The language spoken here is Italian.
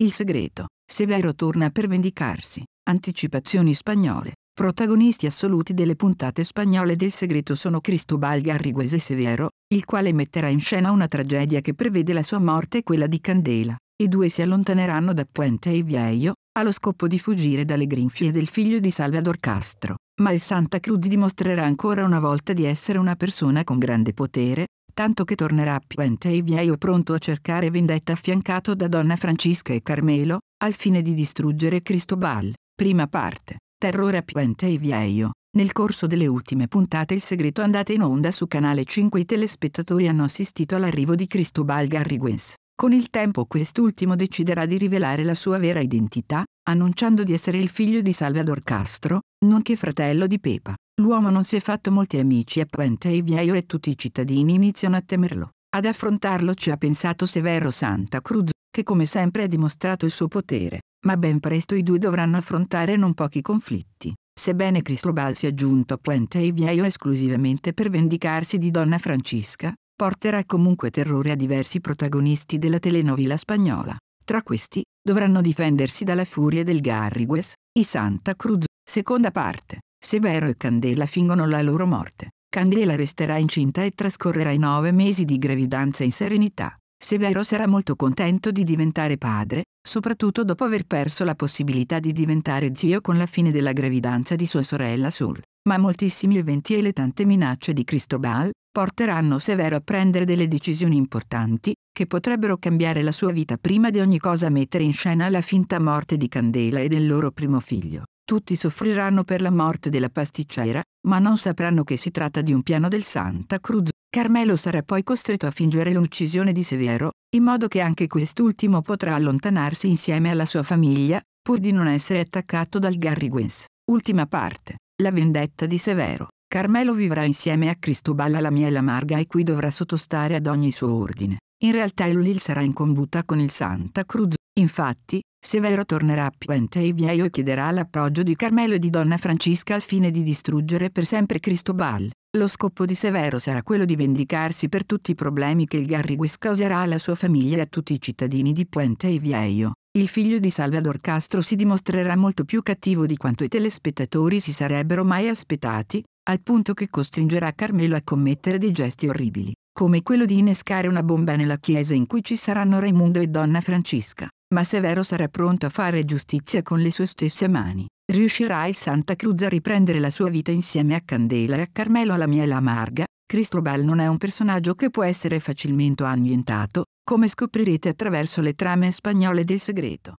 Il segreto. Severo torna per vendicarsi. Anticipazioni spagnole. Protagonisti assoluti delle puntate spagnole del segreto sono Cristobal Garrigues e Severo, il quale metterà in scena una tragedia che prevede la sua morte e quella di Candela. I due si allontaneranno da Puente e Viejo, allo scopo di fuggire dalle grinfie del figlio di Salvador Castro, ma il Santa Cruz dimostrerà ancora una volta di essere una persona con grande potere, tanto che tornerà a Puente e Vieio pronto a cercare vendetta affiancato da Donna Francisca e Carmelo, al fine di distruggere Cristobal. Prima parte. Terrore a Puente e Vieio. Nel corso delle ultime puntate Il segreto andate in onda su Canale 5 i telespettatori hanno assistito all'arrivo di Cristobal Garrigues. Con il tempo quest'ultimo deciderà di rivelare la sua vera identità, annunciando di essere il figlio di Salvador Castro, nonché fratello di Pepa. L'uomo non si è fatto molti amici a Puente e Panteviaio e tutti i cittadini iniziano a temerlo. Ad affrontarlo ci ha pensato Severo Santa Cruz, che come sempre ha dimostrato il suo potere, ma ben presto i due dovranno affrontare non pochi conflitti. Sebbene Cristobal sia giunto a Puente e Panteviaio esclusivamente per vendicarsi di Donna Francisca, porterà comunque terrore a diversi protagonisti della telenovela spagnola. Tra questi, dovranno difendersi dalla furia del Garrigues, i Santa Cruz, seconda parte. Severo e Candela fingono la loro morte. Candela resterà incinta e trascorrerà i nove mesi di gravidanza in serenità. Severo sarà molto contento di diventare padre, soprattutto dopo aver perso la possibilità di diventare zio con la fine della gravidanza di sua sorella Sul. Ma moltissimi eventi e le tante minacce di Cristobal porteranno Severo a prendere delle decisioni importanti, che potrebbero cambiare la sua vita prima di ogni cosa mettere in scena la finta morte di Candela e del loro primo figlio. Tutti soffriranno per la morte della pasticcera, ma non sapranno che si tratta di un piano del Santa Cruz. Carmelo sarà poi costretto a fingere l'uccisione di Severo, in modo che anche quest'ultimo potrà allontanarsi insieme alla sua famiglia, pur di non essere attaccato dal Garrigues. Ultima parte. La vendetta di Severo. Carmelo vivrà insieme a Cristobal alla miela amarga e qui dovrà sottostare ad ogni suo ordine. In realtà Eulil sarà in combutta con il Santa Cruz, infatti, Severo tornerà a Puente e Vieio e chiederà l'appoggio di Carmelo e di Donna Francisca al fine di distruggere per sempre Cristobal. Lo scopo di Severo sarà quello di vendicarsi per tutti i problemi che il Garrigues causerà alla sua famiglia e a tutti i cittadini di Puente e Vieio. Il figlio di Salvador Castro si dimostrerà molto più cattivo di quanto i telespettatori si sarebbero mai aspettati, al punto che costringerà Carmelo a commettere dei gesti orribili come quello di innescare una bomba nella chiesa in cui ci saranno Raimundo e Donna Francesca, ma Severo sarà pronto a fare giustizia con le sue stesse mani. Riuscirà il Santa Cruz a riprendere la sua vita insieme a Candela e a Carmelo alla miela amarga. Cristobal non è un personaggio che può essere facilmente annientato, come scoprirete attraverso le trame spagnole del segreto.